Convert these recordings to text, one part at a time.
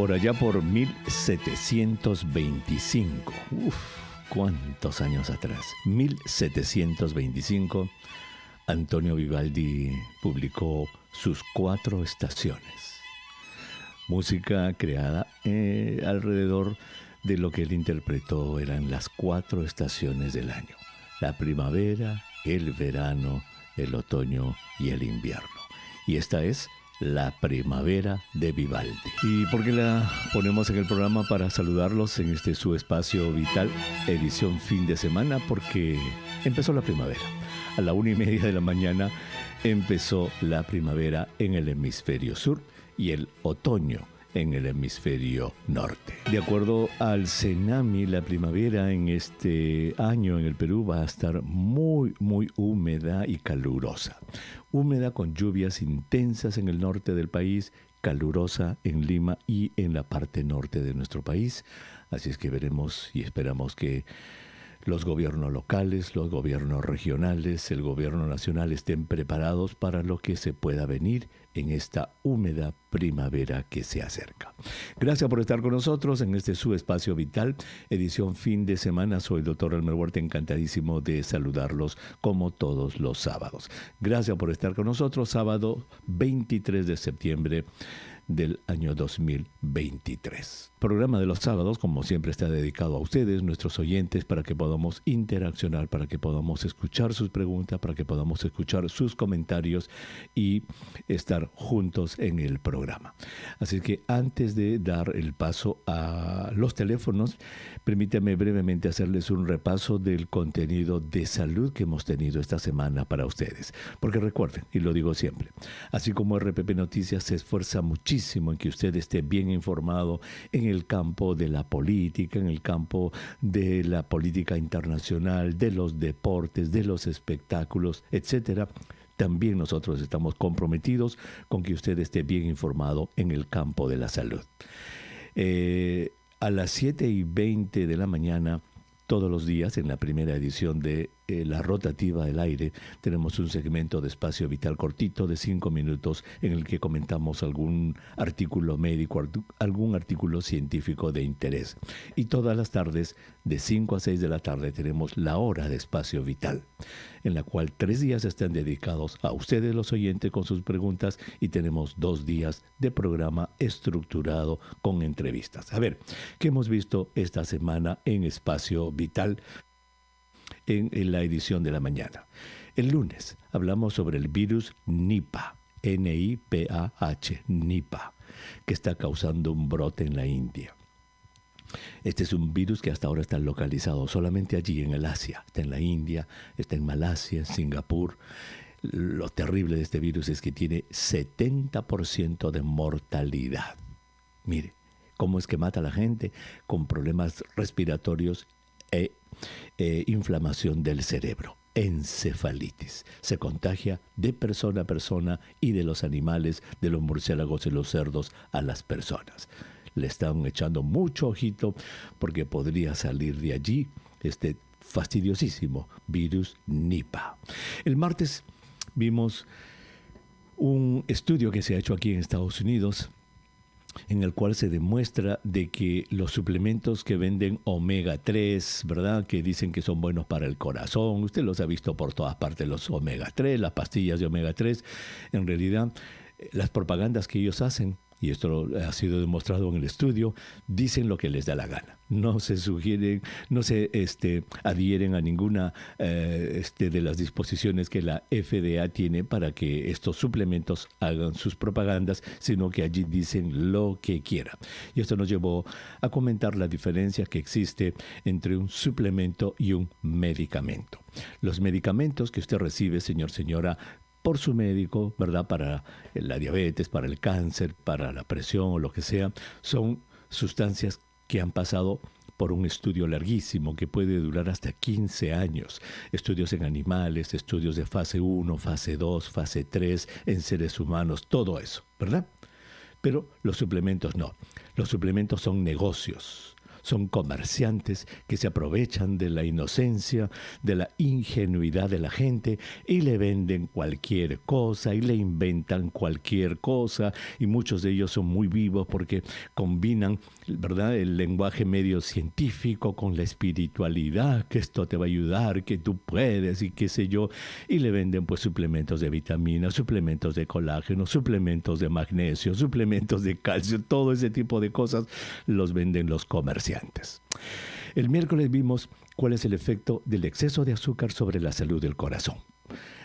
por allá por 1725. Uf, cuántos años atrás. 1725, Antonio Vivaldi publicó sus cuatro estaciones. Música creada eh, alrededor de lo que él interpretó eran las cuatro estaciones del año. La primavera, el verano, el otoño y el invierno. Y esta es la Primavera de Vivaldi. ¿Y por qué la ponemos en el programa para saludarlos en este su espacio vital, edición fin de semana? Porque empezó la primavera. A la una y media de la mañana empezó la primavera en el hemisferio sur y el otoño en el hemisferio norte. De acuerdo al CENAMI, la primavera en este año en el Perú va a estar muy, muy húmeda y calurosa. Húmeda con lluvias intensas en el norte del país, calurosa en Lima y en la parte norte de nuestro país. Así es que veremos y esperamos que los gobiernos locales, los gobiernos regionales, el gobierno nacional estén preparados para lo que se pueda venir en esta húmeda primavera que se acerca. Gracias por estar con nosotros en este su espacio vital, edición fin de semana. Soy el doctor Elmer Huerta, encantadísimo de saludarlos como todos los sábados. Gracias por estar con nosotros sábado 23 de septiembre del año 2023 programa de los sábados, como siempre, está dedicado a ustedes, nuestros oyentes, para que podamos interaccionar, para que podamos escuchar sus preguntas, para que podamos escuchar sus comentarios y estar juntos en el programa. Así que antes de dar el paso a los teléfonos, permítame brevemente hacerles un repaso del contenido de salud que hemos tenido esta semana para ustedes. Porque recuerden, y lo digo siempre, así como RPP Noticias se esfuerza muchísimo en que usted esté bien informado, en el campo de la política, en el campo de la política internacional, de los deportes, de los espectáculos, etcétera. También nosotros estamos comprometidos con que usted esté bien informado en el campo de la salud. Eh, a las 7 y 20 de la mañana, todos los días, en la primera edición de eh, la rotativa del aire, tenemos un segmento de espacio vital cortito de cinco minutos en el que comentamos algún artículo médico, algún artículo científico de interés. Y todas las tardes, de 5 a 6 de la tarde, tenemos la hora de espacio vital, en la cual tres días están dedicados a ustedes los oyentes con sus preguntas y tenemos dos días de programa estructurado con entrevistas. A ver, ¿qué hemos visto esta semana en espacio vital? en, la edición de la mañana. El lunes hablamos sobre el virus Nipah, N-I-P-A-H, Nipah, que está causando un brote en la India. Este es un virus que hasta ahora está localizado solamente allí en el Asia, está en la India, está en Malasia, Singapur. Lo terrible de este virus es que tiene 70% de mortalidad. Mire, cómo es que mata a la gente con problemas respiratorios e eh, inflamación del cerebro, encefalitis. Se contagia de persona a persona y de los animales, de los murciélagos y los cerdos a las personas. Le están echando mucho ojito porque podría salir de allí este fastidiosísimo virus Nipah. El martes vimos un estudio que se ha hecho aquí en Estados Unidos en el cual se demuestra de que los suplementos que venden omega 3, ¿verdad? Que dicen que son buenos para el corazón, usted los ha visto por todas partes, los omega 3, las pastillas de omega 3, en realidad eh, las propagandas que ellos hacen y esto eh, ha sido demostrado en el estudio, dicen lo que les da la gana. No se sugieren, no se este, adhieren a ninguna eh, este, de las disposiciones que la FDA tiene para que estos suplementos hagan sus propagandas, sino que allí dicen lo que quieran. Y esto nos llevó a comentar la diferencia que existe entre un suplemento y un medicamento. Los medicamentos que usted recibe, señor, señora, por su médico, ¿verdad? Para la diabetes, para el cáncer, para la presión o lo que sea, son sustancias que han pasado por un estudio larguísimo que puede durar hasta 15 años. Estudios en animales, estudios de fase 1, fase 2, fase 3, en seres humanos, todo eso, ¿verdad? Pero los suplementos no. Los suplementos son negocios son comerciantes que se aprovechan de la inocencia, de la ingenuidad de la gente y le venden cualquier cosa y le inventan cualquier cosa y muchos de ellos son muy vivos porque combinan ¿verdad? el lenguaje medio científico con la espiritualidad, que esto te va a ayudar, que tú puedes y qué sé yo, y le venden pues suplementos de vitaminas, suplementos de colágeno, suplementos de magnesio, suplementos de calcio, todo ese tipo de cosas los venden los comerciantes antes El miércoles vimos cuál es el efecto del exceso de azúcar sobre la salud del corazón.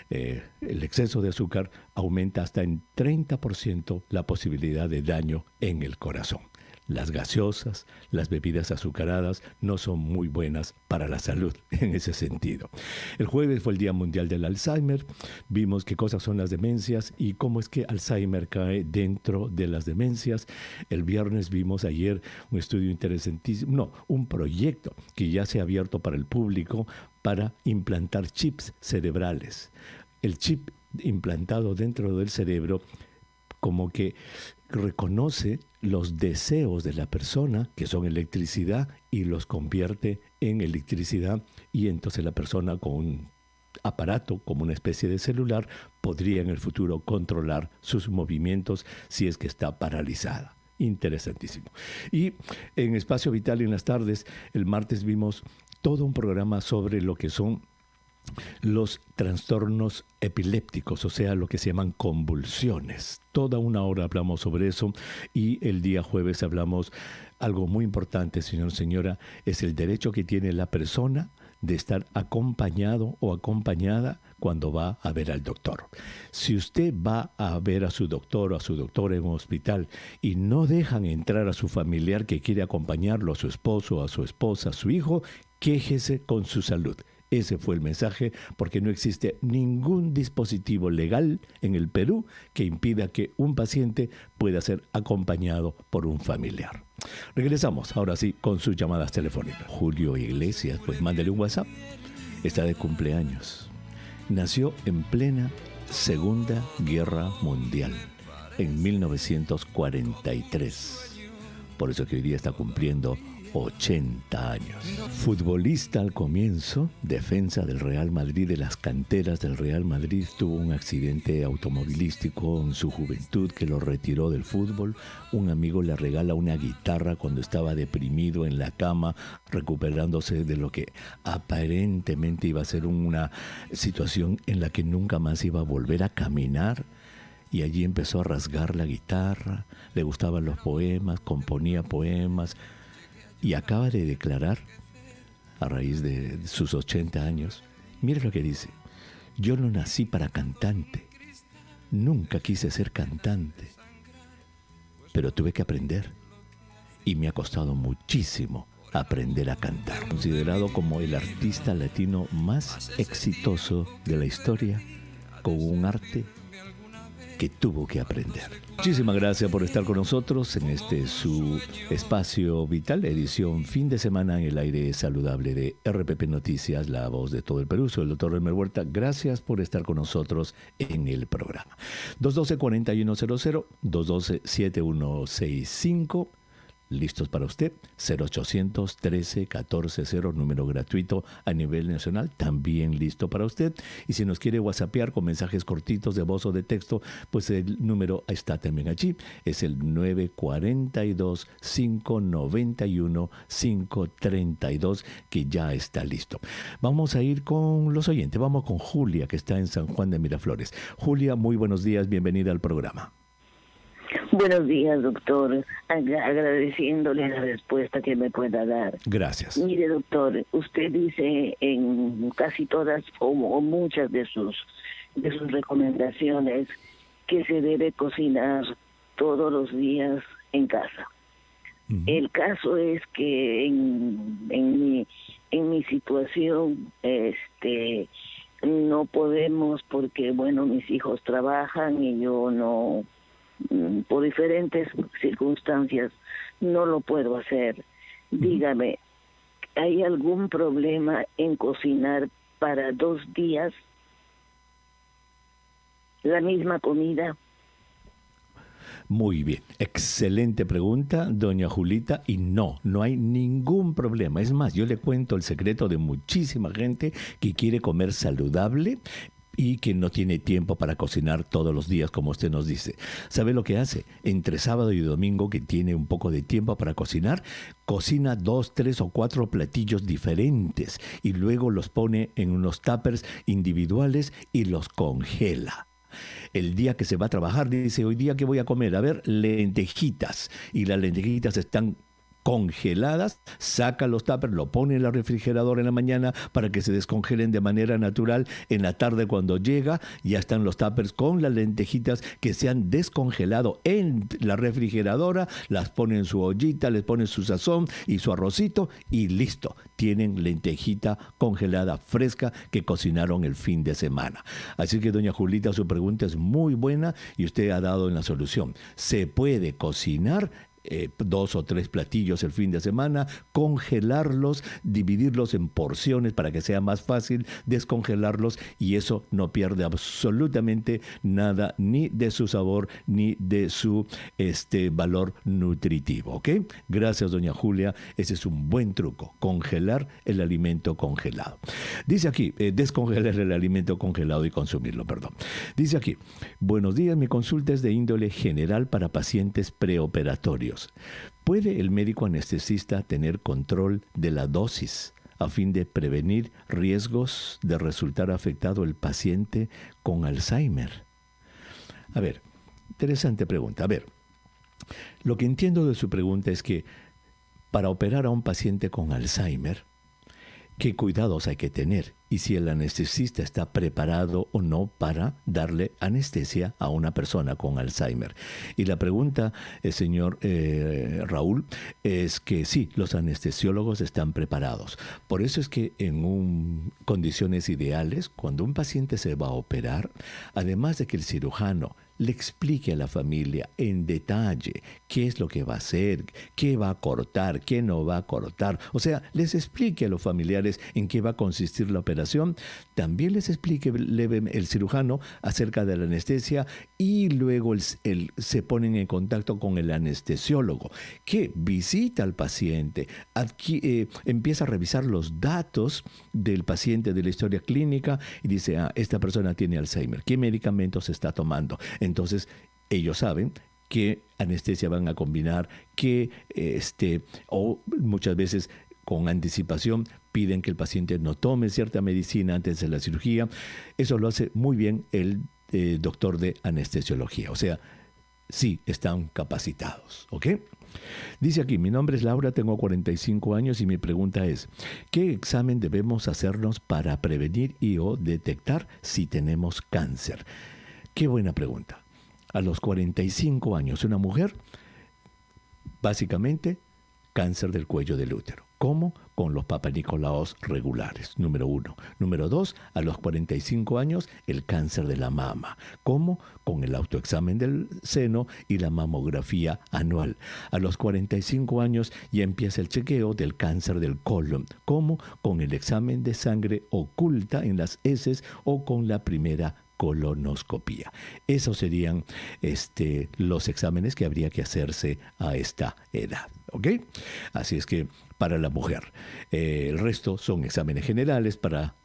Eh, el exceso de azúcar aumenta hasta en 30% la posibilidad de daño en el corazón las gaseosas, las bebidas azucaradas no son muy buenas para la salud en ese sentido. El jueves fue el Día Mundial del Alzheimer, vimos qué cosas son las demencias y cómo es que Alzheimer cae dentro de las demencias. El viernes vimos ayer un estudio interesantísimo, no, un proyecto que ya se ha abierto para el público para implantar chips cerebrales. El chip implantado dentro del cerebro como que reconoce los deseos de la persona, que son electricidad, y los convierte en electricidad, y entonces la persona con un aparato, como una especie de celular, podría en el futuro controlar sus movimientos si es que está paralizada. Interesantísimo. Y en Espacio Vital en las tardes, el martes vimos todo un programa sobre lo que son los trastornos epilépticos, o sea, lo que se llaman convulsiones. Toda una hora hablamos sobre eso y el día jueves hablamos algo muy importante, señor, señora, es el derecho que tiene la persona de estar acompañado o acompañada cuando va a ver al doctor. Si usted va a ver a su doctor o a su doctor en un hospital y no dejan entrar a su familiar que quiere acompañarlo, a su esposo, a su esposa, a su hijo, quéjese con su salud. Ese fue el mensaje, porque no existe ningún dispositivo legal en el Perú que impida que un paciente pueda ser acompañado por un familiar. Regresamos ahora sí con sus llamadas telefónicas. Julio Iglesias, pues mándale un WhatsApp. Está de cumpleaños. Nació en plena Segunda Guerra Mundial en 1943. Por eso que hoy día está cumpliendo 80 años. Futbolista al comienzo, defensa del Real Madrid, de las canteras del Real Madrid, tuvo un accidente automovilístico en su juventud que lo retiró del fútbol. Un amigo le regala una guitarra cuando estaba deprimido en la cama, recuperándose de lo que aparentemente iba a ser una situación en la que nunca más iba a volver a caminar y allí empezó a rasgar la guitarra, le gustaban los poemas, componía poemas, y acaba de declarar, a raíz de sus 80 años, mire lo que dice, yo no nací para cantante, nunca quise ser cantante, pero tuve que aprender y me ha costado muchísimo aprender a cantar. Considerado como el artista latino más exitoso de la historia, con un arte que tuvo que aprender. Muchísimas gracias por estar con nosotros en este su espacio vital, edición fin de semana en el aire saludable de RPP Noticias, la voz de todo el Perú. Soy el doctor Elmer Huerta. Gracias por estar con nosotros en el programa. 212-4100, 212-7165 listos para usted. 0800 13 14 0, número gratuito a nivel nacional, también listo para usted. Y si nos quiere whatsappear con mensajes cortitos de voz o de texto, pues el número está también allí. Es el 942 591 532 que ya está listo. Vamos a ir con los oyentes. Vamos con Julia que está en San Juan de Miraflores. Julia, muy buenos días, bienvenida al programa. Buenos días, doctor. agradeciéndole la respuesta que me pueda dar. Gracias. Mire, doctor, usted dice en casi todas o, muchas de sus de sus recomendaciones que se debe cocinar todos los días en casa. El caso es que en, en, mi, en mi situación este no podemos porque bueno mis hijos trabajan y yo no Mm, por diferentes circunstancias no lo puedo hacer. Dígame, ¿hay algún problema en cocinar para dos días la misma comida? Muy bien, excelente pregunta, doña Julita. Y no, no hay ningún problema. Es más, yo le cuento el secreto de muchísima gente que quiere comer saludable y quien no tiene tiempo para cocinar todos los días, como usted nos dice. ¿Sabe lo que hace? Entre sábado y domingo, que tiene un poco de tiempo para cocinar, cocina dos, tres o cuatro platillos diferentes y luego los pone en unos tuppers individuales y los congela el día que se va a trabajar, dice, hoy día que voy a comer, a ver, lentejitas. Y las lentejitas están congeladas, saca los tapers, lo pone en la refrigeradora en la mañana para que se descongelen de manera natural. En la tarde cuando llega ya están los tapers con las lentejitas que se han descongelado en la refrigeradora, las pone en su ollita, les pone su sazón y su arrocito y listo. Tienen lentejita congelada fresca que cocinaron el fin de semana. Así que doña Julita, su pregunta es muy buena y usted ha dado en la solución. Se puede cocinar eh, dos o tres platillos el fin de semana, congelarlos, dividirlos en porciones para que sea más fácil descongelarlos y eso no pierde absolutamente nada ni de su sabor ni de su este, valor nutritivo. ¿Ok? Gracias, doña Julia. Ese es un buen truco, congelar el alimento congelado. Dice aquí, eh, descongelar el alimento congelado y consumirlo, perdón. Dice aquí, buenos días, mi consulta es de índole general para pacientes preoperatorios. ¿Puede el médico anestesista tener control de la dosis a fin de prevenir riesgos de resultar afectado el paciente con Alzheimer? A ver, interesante pregunta. A ver, lo que entiendo de su pregunta es que para operar a un paciente con Alzheimer, qué cuidados hay que tener y si el anestesista está preparado o no para darle anestesia a una persona con Alzheimer. Y la pregunta, eh, señor eh, Raúl, es que sí, los anestesiólogos están preparados. Por eso es que en un, condiciones ideales, cuando un paciente se va a operar, además de que el cirujano le explique a la familia en detalle qué es lo que va a hacer, qué va a cortar, qué no va a cortar. O sea, les explique a los familiares en qué va a consistir la operación. También les explique el cirujano acerca de la anestesia y luego el, se ponen en contacto con el anestesiólogo que visita al paciente, eh, empieza a revisar los datos del paciente de la historia clínica y dice, ah, esta persona tiene Alzheimer, ¿qué medicamentos está tomando? Entonces, ellos saben qué anestesia van a combinar, qué este, o muchas veces con anticipación piden que el paciente no tome cierta medicina antes de la cirugía. Eso lo hace muy bien el eh, doctor de anestesiología. O sea, sí están capacitados. ¿Ok? Dice aquí, mi nombre es Laura, tengo 45 años y mi pregunta es, ¿qué examen debemos hacernos para prevenir y o detectar si tenemos cáncer? Qué buena pregunta. A los 45 años, una mujer, básicamente, cáncer del cuello del útero. ¿Cómo? Con los papanicolaos regulares, número uno. Número dos, a los 45 años, el cáncer de la mama. ¿Cómo? Con el autoexamen del seno y la mamografía anual. A los 45 años ya empieza el chequeo del cáncer del colon. ¿Cómo? Con el examen de sangre oculta en las heces o con la primera colonoscopía. Esos serían este, los exámenes que habría que hacerse a esta edad. ¿Ok? Así es que para la mujer. Eh, el resto son exámenes generales,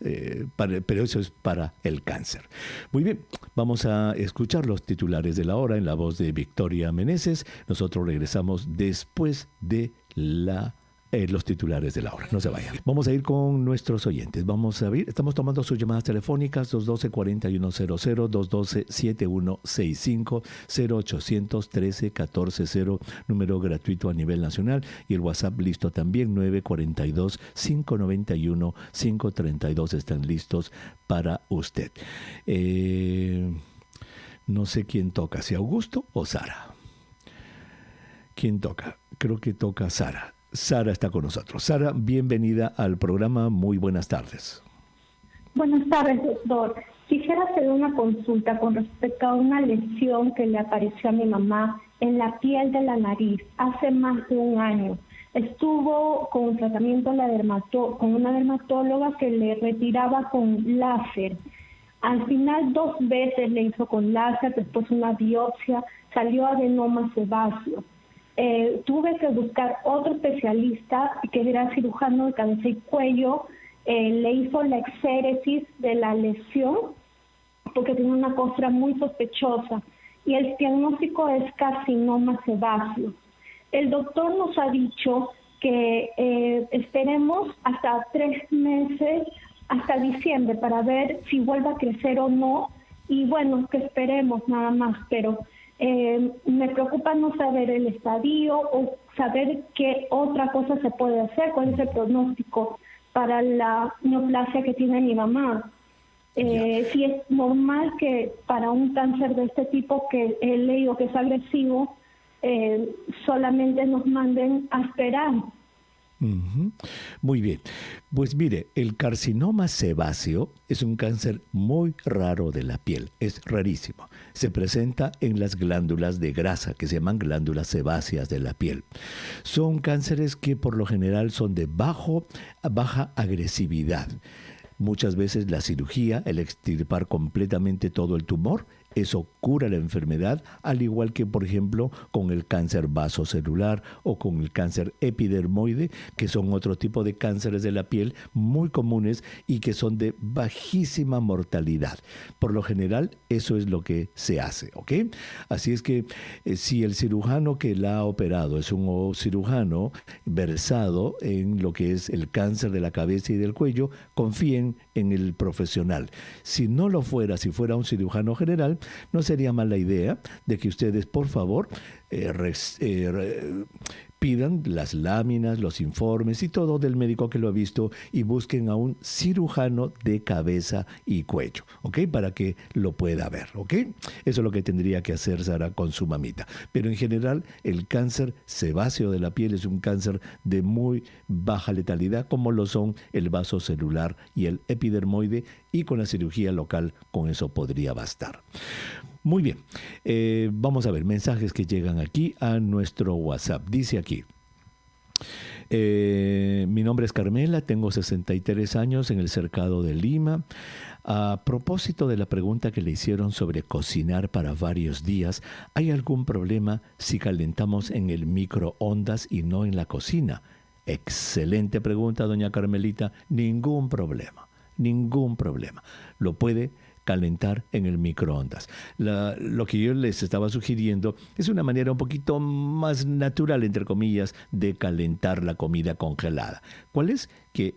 eh, para, pero eso es para el cáncer. Muy bien, vamos a escuchar los titulares de la hora en la voz de Victoria Meneses. Nosotros regresamos después de la eh, los titulares de la hora. No se vayan. Vamos a ir con nuestros oyentes. Vamos a abrir. Estamos tomando sus llamadas telefónicas 212-4100, 212-7165, 13140 número gratuito a nivel nacional y el WhatsApp listo también 942-591-532. Están listos para usted. Eh, no sé quién toca, si Augusto o Sara. ¿Quién toca? Creo que toca Sara. Sara está con nosotros. Sara, bienvenida al programa. Muy buenas tardes. Buenas tardes, doctor. Quisiera hacer una consulta con respecto a una lesión que le apareció a mi mamá en la piel de la nariz hace más de un año. Estuvo con un tratamiento la con una dermatóloga que le retiraba con láser. Al final dos veces le hizo con láser, después una biopsia, salió adenoma sebáceo eh, tuve que buscar otro especialista que era cirujano de cabeza y cuello, eh, le hizo la exéresis de la lesión porque tiene una costra muy sospechosa y el diagnóstico es casi carcinoma sebáceo. El doctor nos ha dicho que eh, esperemos hasta tres meses, hasta diciembre, para ver si vuelve a crecer o no. Y bueno, que esperemos nada más, pero eh, me preocupa no saber el estadio o saber qué otra cosa se puede hacer, cuál es el pronóstico para la neoplasia que tiene mi mamá. Eh, si es normal que para un cáncer de este tipo, que he leído que es agresivo, eh, solamente nos manden a esperar muy bien. Pues mire, el carcinoma sebáceo es un cáncer muy raro de la piel, es rarísimo. Se presenta en las glándulas de grasa, que se llaman glándulas sebáceas de la piel. Son cánceres que por lo general son de bajo, baja agresividad. Muchas veces la cirugía, el extirpar completamente todo el tumor, eso cura la enfermedad, al igual que por ejemplo con el cáncer vasocelular o con el cáncer epidermoide, que son otro tipo de cánceres de la piel muy comunes y que son de bajísima mortalidad. Por lo general, eso es lo que se hace, ¿ok? Así es que eh, si el cirujano que la ha operado es un cirujano versado en lo que es el cáncer de la cabeza y del cuello, confíen en el profesional. Si no lo fuera, si fuera un cirujano general, no sería mala idea de que ustedes, por favor, eh, eh, pidan las láminas, los informes y todo del médico que lo ha visto y busquen a un cirujano de cabeza y cuello, ¿ok? Para que lo pueda ver, ¿ok? Eso es lo que tendría que hacer Sara con su mamita. Pero en general, el cáncer sebáceo de la piel es un cáncer de muy baja letalidad, como lo son el vaso celular y el epidermoide, y con la cirugía local con eso podría bastar. Muy bien, eh, vamos a ver mensajes que llegan aquí a nuestro WhatsApp. Dice aquí. Eh, mi nombre es Carmela, tengo 63 años en el cercado de Lima. A propósito de la pregunta que le hicieron sobre cocinar para varios días, ¿hay algún problema si calentamos en el microondas y no en la cocina? Excelente pregunta, doña Carmelita. Ningún problema, ningún problema. Lo puede calentar en el microondas. lo que yo les estaba sugiriendo es una manera un poquito más natural, entre comillas, de calentar la comida congelada. ¿Cuál es? Que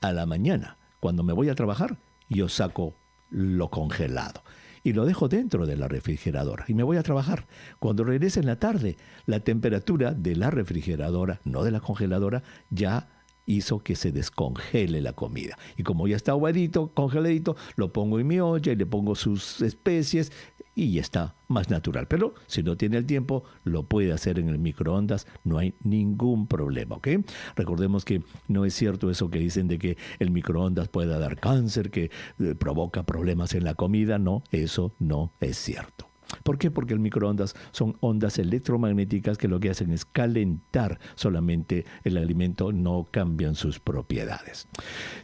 a la mañana, cuando me voy a trabajar, yo saco lo congelado y lo dejo dentro de la refrigeradora y me voy a trabajar. Cuando regrese en la tarde, la temperatura de la refrigeradora, no de la congeladora, ya hizo que se descongele la comida. Y como ya está aguadito, congeladito, lo pongo en mi olla y le pongo sus especies y ya está más natural. Pero si no tiene el tiempo, lo puede hacer en el microondas, no hay ningún problema, ¿ok? Recordemos que no es cierto eso que dicen de que el microondas pueda dar cáncer, que eh, provoca problemas en la comida, no, eso no es cierto. ¿Por qué? Porque el microondas son ondas electromagnéticas que lo que hacen es calentar solamente el alimento, no cambian sus propiedades.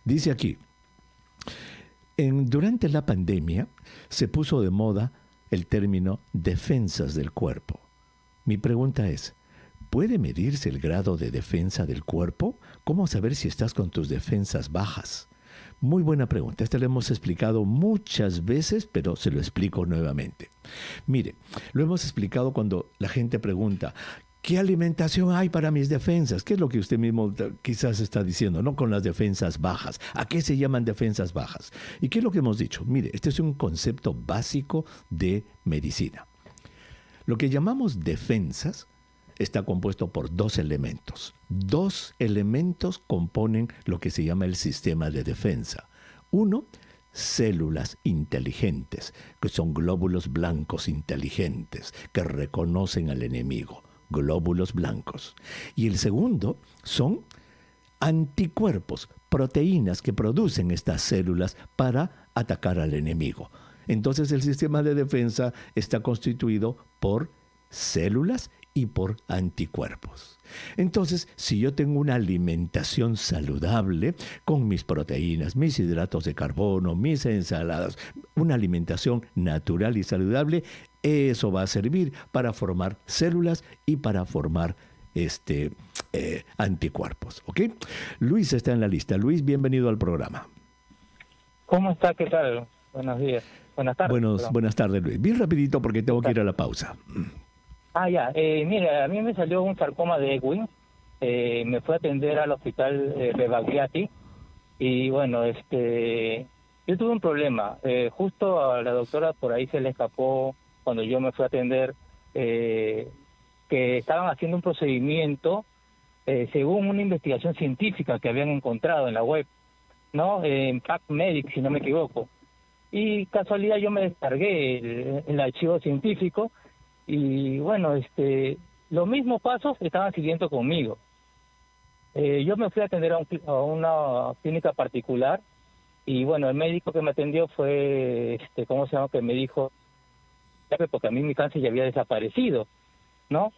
Dice aquí, durante la pandemia se puso de moda el término defensas del cuerpo. Mi pregunta es, ¿puede medirse el grado de defensa del cuerpo? ¿Cómo saber si estás con tus defensas bajas? Muy buena pregunta. Esta la hemos explicado muchas veces, pero se lo explico nuevamente. Mire, lo hemos explicado cuando la gente pregunta, ¿Qué alimentación hay para mis defensas? ¿Qué es lo que usted mismo quizás está diciendo, no? Con las defensas bajas. ¿A qué se llaman defensas bajas? ¿Y qué es lo que hemos dicho? Mire, este es un concepto básico de medicina. Lo que llamamos defensas está compuesto por dos elementos. Dos elementos componen lo que se llama el sistema de defensa. Uno, células inteligentes, que son glóbulos blancos inteligentes, que reconocen al enemigo, glóbulos blancos. Y el segundo son anticuerpos, proteínas que producen estas células para atacar al enemigo. Entonces el sistema de defensa está constituido por células y por anticuerpos. Entonces, si yo tengo una alimentación saludable con mis proteínas, mis hidratos de carbono, mis ensaladas, una alimentación natural y saludable, eso va a servir para formar células y para formar este, eh, anticuerpos. Luis está en la lista. Luis, bienvenido al programa. ¿Cómo está? ¿Qué tal? Buenos días. Buenas tardes. buenas tardes, Luis. Bien rapidito porque tengo que ir a la pausa. Ah, ya. Eh, mira, a mí me salió un sarcoma de Ewing. Eh, me fue a atender al hospital eh, de Rebagliati. Y bueno, este, yo tuve un problema. Eh, justo a la doctora por ahí se le escapó cuando yo me fui a atender que estaban haciendo un procedimiento según una investigación científica que habían encontrado en la web, ¿no? En PacMedic, si no me equivoco. Y casualidad yo me descargué el archivo científico y bueno, este, los mismos pasos estaban siguiendo conmigo. Eh, yo me fui a atender a, un, a, una clínica particular y bueno, el médico que me atendió fue, este, ¿cómo se llama? Que me dijo, porque a mí mi cáncer ya había desaparecido, ¿no?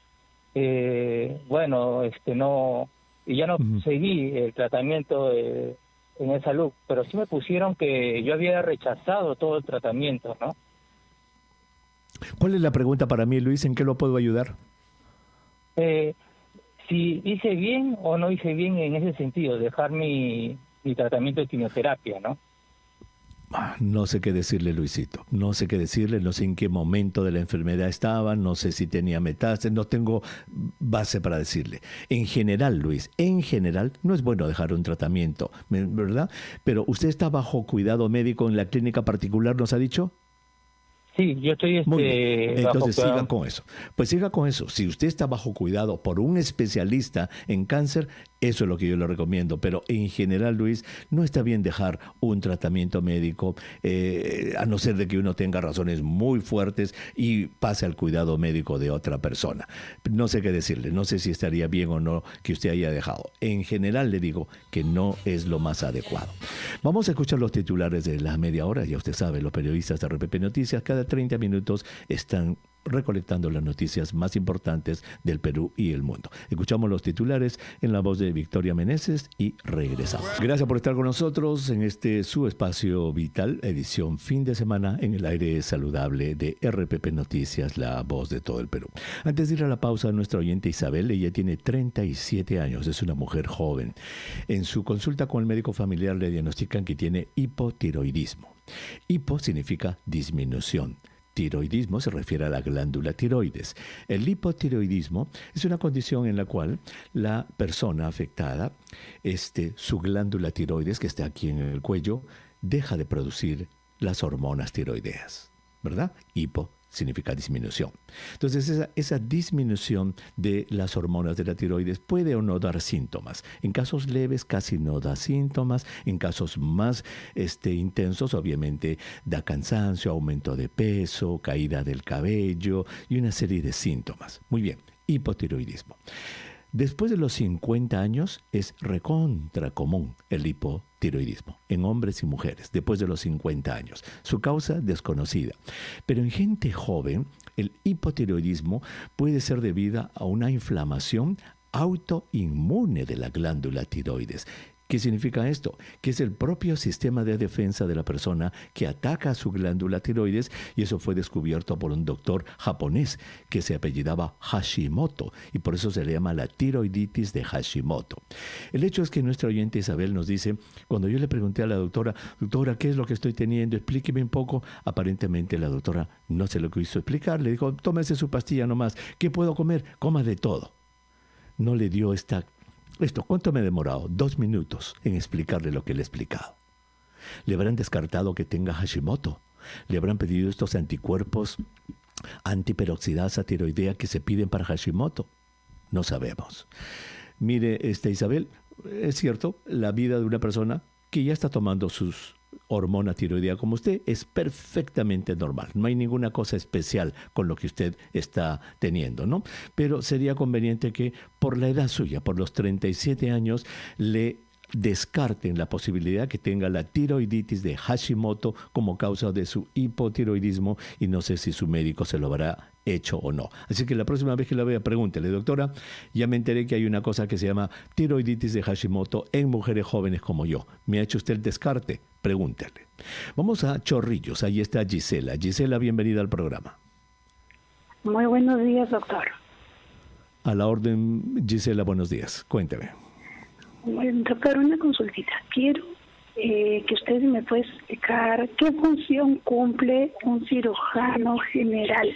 Eh, bueno, este, no, y ya no seguí el tratamiento eh, en esa salud, pero sí me pusieron que yo había rechazado todo el tratamiento, ¿no? ¿Cuál es la pregunta para mí, Luis? ¿En qué lo puedo ayudar? Eh, si hice bien o no hice bien en ese sentido, dejar mi, tratamiento de quimioterapia, ¿no? Ah, no sé qué decirle, Luisito. No sé qué decirle, no sé en qué momento de la enfermedad estaba, no sé si tenía metástasis, no tengo base para decirle. En general, Luis, en general, no es bueno dejar un tratamiento, ¿verdad? Pero usted está bajo cuidado médico en la clínica particular, ¿nos ha dicho? Sí, yo estoy este, Muy Entonces siga con eso. Pues siga con eso. Si usted está bajo cuidado por un especialista en cáncer, eso es lo que yo le recomiendo, pero en general, Luis, no está bien dejar un tratamiento médico, eh, a no ser de que uno tenga razones muy fuertes y pase al cuidado médico de otra persona. No sé qué decirle, no sé si estaría bien o no que usted haya dejado. En general le digo que no es lo más adecuado. Vamos a escuchar los titulares de la media hora, ya usted sabe, los periodistas de RPP Noticias cada 30 minutos están recolectando las noticias más importantes del Perú y el mundo. Escuchamos los titulares en la voz de Victoria Meneses y regresamos. Gracias por estar con nosotros en este su espacio vital, edición fin de semana en el aire saludable de RPP Noticias, la voz de todo el Perú. Antes de ir a la pausa, nuestra oyente Isabel, ella tiene 37 años, es una mujer joven. En su consulta con el médico familiar le diagnostican que tiene hipotiroidismo. Hipo significa disminución tiroidismo se refiere a la glándula tiroides. El hipotiroidismo es una condición en la cual la persona afectada, este, su glándula tiroides que está aquí en el cuello, deja de producir las hormonas tiroideas, ¿verdad? Hipotiroidismo significa disminución. Entonces, esa, disminución de las hormonas de la tiroides puede o no dar síntomas. En casos leves casi no da síntomas, en casos más este, intensos obviamente da cansancio, aumento de peso, caída del cabello y una serie de síntomas. Muy bien, hipotiroidismo. Después de los 50 años es recontra común el hipotiroidismo en hombres y mujeres, después de los 50 años. Su causa desconocida. Pero en gente joven, el hipotiroidismo puede ser debido a una inflamación autoinmune de la glándula tiroides ¿Qué significa esto? Que es el propio sistema de defensa de la persona que ataca su glándula tiroides y eso fue descubierto por un doctor japonés que se apellidaba Hashimoto y por eso se le llama la tiroiditis de Hashimoto. El hecho es que nuestra oyente Isabel nos dice, cuando yo le pregunté a la doctora, doctora, ¿qué es lo que estoy teniendo? Explíqueme un poco. Aparentemente la doctora no se lo quiso explicar, le dijo, tómese su pastilla nomás, ¿qué puedo comer? Coma de todo no le dio esta esto, ¿cuánto me he demorado? Dos minutos en explicarle lo que le he explicado. Le habrán descartado que tenga Hashimoto. Le habrán pedido estos anticuerpos antiperoxidasa tiroidea que se piden para Hashimoto. No sabemos. Mire, este, Isabel, es cierto, la vida de una persona que ya está tomando sus hormona tiroidea como usted es perfectamente normal. No hay ninguna cosa especial con lo que usted está teniendo, ¿no? Pero sería conveniente que por la edad suya, por los 37 años, le descarten la posibilidad que tenga la tiroiditis de Hashimoto como causa de su hipotiroidismo y no sé si su médico se lo habrá hecho o no. Así que la próxima vez que la vea, pregúntele, doctora, ya me enteré que hay una cosa que se llama tiroiditis de Hashimoto en mujeres jóvenes como yo. ¿Me ha hecho usted el descarte? Pregúntele. Vamos a Chorrillos, ahí está Gisela. Gisela, bienvenida al programa. Muy buenos días, doctor. A la orden, Gisela, buenos días. Cuénteme. Doctor, una consultita. Quiero eh, que usted me pueda explicar qué función cumple un cirujano general.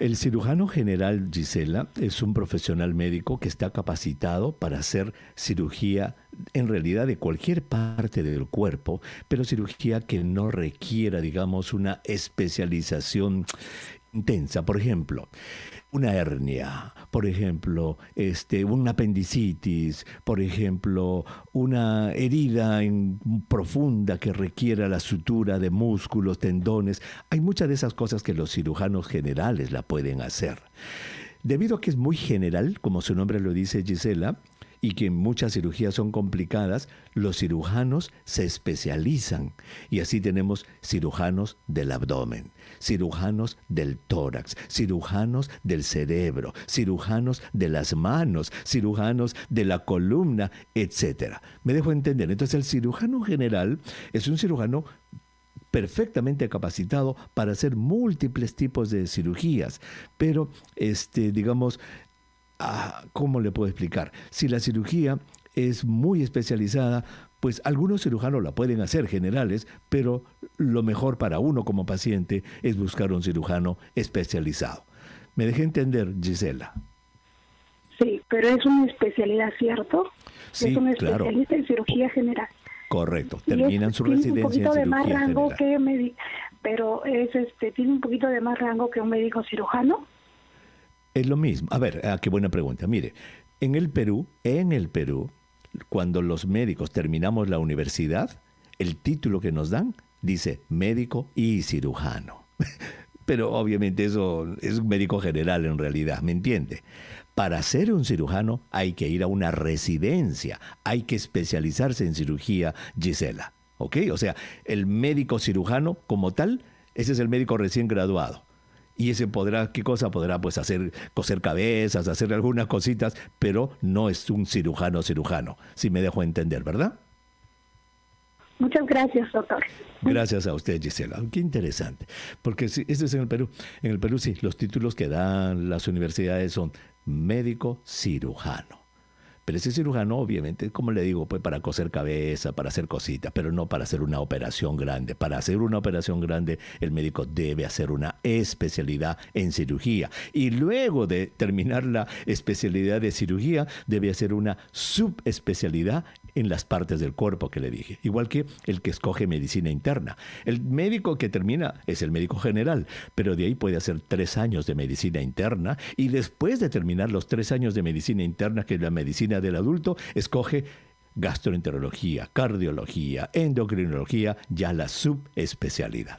El cirujano general, Gisela, es un profesional médico que está capacitado para hacer cirugía en realidad de cualquier parte del cuerpo, pero cirugía que no requiera, digamos, una especialización intensa, por ejemplo, una hernia, por ejemplo, este, una apendicitis, por ejemplo, una herida profunda que requiera la sutura de músculos, tendones. Hay muchas de esas cosas que los cirujanos generales la pueden hacer. Debido a que es muy general, como su nombre lo dice Gisela, y que muchas cirugías son complicadas, los cirujanos se especializan y así tenemos cirujanos del abdomen, cirujanos del tórax, cirujanos del cerebro, cirujanos de las manos, cirujanos de la columna, etcétera. Me dejo entender. Entonces el cirujano general es un cirujano perfectamente capacitado para hacer múltiples tipos de cirugías, pero este, digamos, ah, ¿cómo le puedo explicar? Si la cirugía es muy especializada, pues algunos cirujanos la pueden hacer generales, pero lo mejor para uno como paciente es buscar un cirujano especializado. Me dejé entender, Gisela. Sí, pero es una especialidad, ¿cierto? Sí, es un especialista en cirugía general. Correcto, terminan su residencia de rango que pero es este tiene un poquito de más rango que un médico cirujano. Es lo mismo. A ver, ah, qué buena pregunta. Mire, en el Perú, en el Perú, cuando los médicos terminamos la universidad, el título que nos dan dice médico y cirujano. Pero obviamente eso es un médico general en realidad, ¿me entiende? Para ser un cirujano hay que ir a una residencia, hay que especializarse en cirugía, Gisela. ¿Ok? O sea, el médico cirujano como tal, ese es el médico recién graduado y ese podrá, ¿qué cosa? Podrá pues hacer, coser cabezas, hacer algunas cositas, pero no es un cirujano cirujano, si me dejo entender, ¿verdad? Muchas gracias, doctor. Gracias a usted, Gisela. Qué interesante. Porque si, esto es en el Perú. En el Perú sí, los títulos que dan las universidades son médico cirujano. Pero ese cirujano, obviamente, como le digo, pues para coser cabeza, para hacer cositas, pero no para hacer una operación grande. Para hacer una operación grande, el médico debe hacer una especialidad en cirugía. Y luego de terminar la especialidad de cirugía, debe hacer una subespecialidad en las partes del cuerpo que le dije, igual que el que escoge medicina interna. El médico que termina es el médico general, pero de ahí puede hacer tres años de medicina interna y después de terminar los tres años de medicina interna, que es la medicina del adulto, escoge gastroenterología, cardiología, endocrinología, ya la subespecialidad.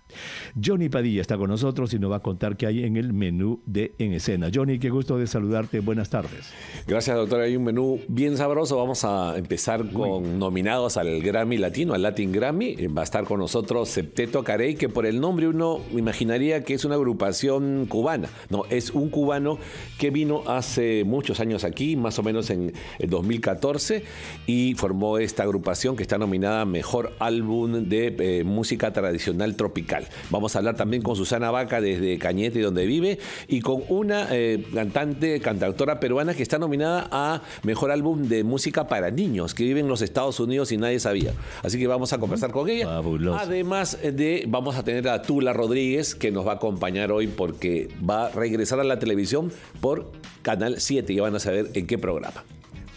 Johnny Padilla está con nosotros y nos va a contar qué hay en el menú de En Escena. Johnny, qué gusto de saludarte. Buenas tardes. Gracias, doctor. Hay un menú bien sabroso. Vamos a empezar con nominados al Grammy Latino, al Latin Grammy. Eh, va a estar con nosotros Septeto Carey, que por el nombre uno imaginaría que es una agrupación cubana. No, es un cubano que vino hace muchos años aquí, más o menos en el 2014, y fue formó esta agrupación que está nominada Mejor Álbum de eh, Música Tradicional Tropical. Vamos a hablar también con Susana Vaca desde Cañete, donde vive, y con una eh, cantante, cantautora peruana que está nominada a Mejor Álbum de Música para Niños, que vive en los Estados Unidos y nadie sabía. Así que vamos a conversar con ella. Además de, vamos a tener a Tula Rodríguez, que nos va a acompañar hoy porque va a regresar a la televisión por Canal 7 y van a saber en qué programa.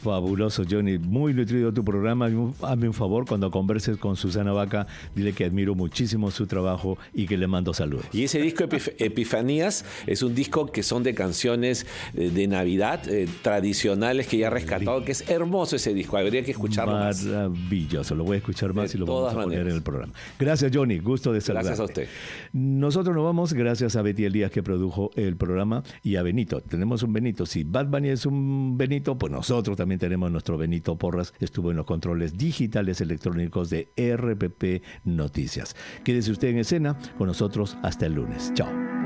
Fabuloso, Johnny. Muy nutrido tu programa. Hazme un favor cuando converses con Susana Vaca. Dile que admiro muchísimo su trabajo y que le mando saludos. Y ese disco Epifanías es un disco que son de canciones eh, de Navidad eh, tradicionales que ya ha rescatado, que es hermoso ese disco. Habría que escucharlo. Maravilloso. Lo voy a escuchar más y lo vamos a poner en el programa. Gracias, Johnny. Gusto de saludarte. Gracias a usted. Nosotros nos vamos gracias a Betty Elías que produjo el programa y a Benito. Tenemos un Benito. Si Bad Bunny es un Benito, pues nosotros también tenemos nuestro Benito Porras, estuvo en los controles digitales electrónicos de RPP Noticias. Quédese usted en escena con nosotros hasta el lunes. Chao.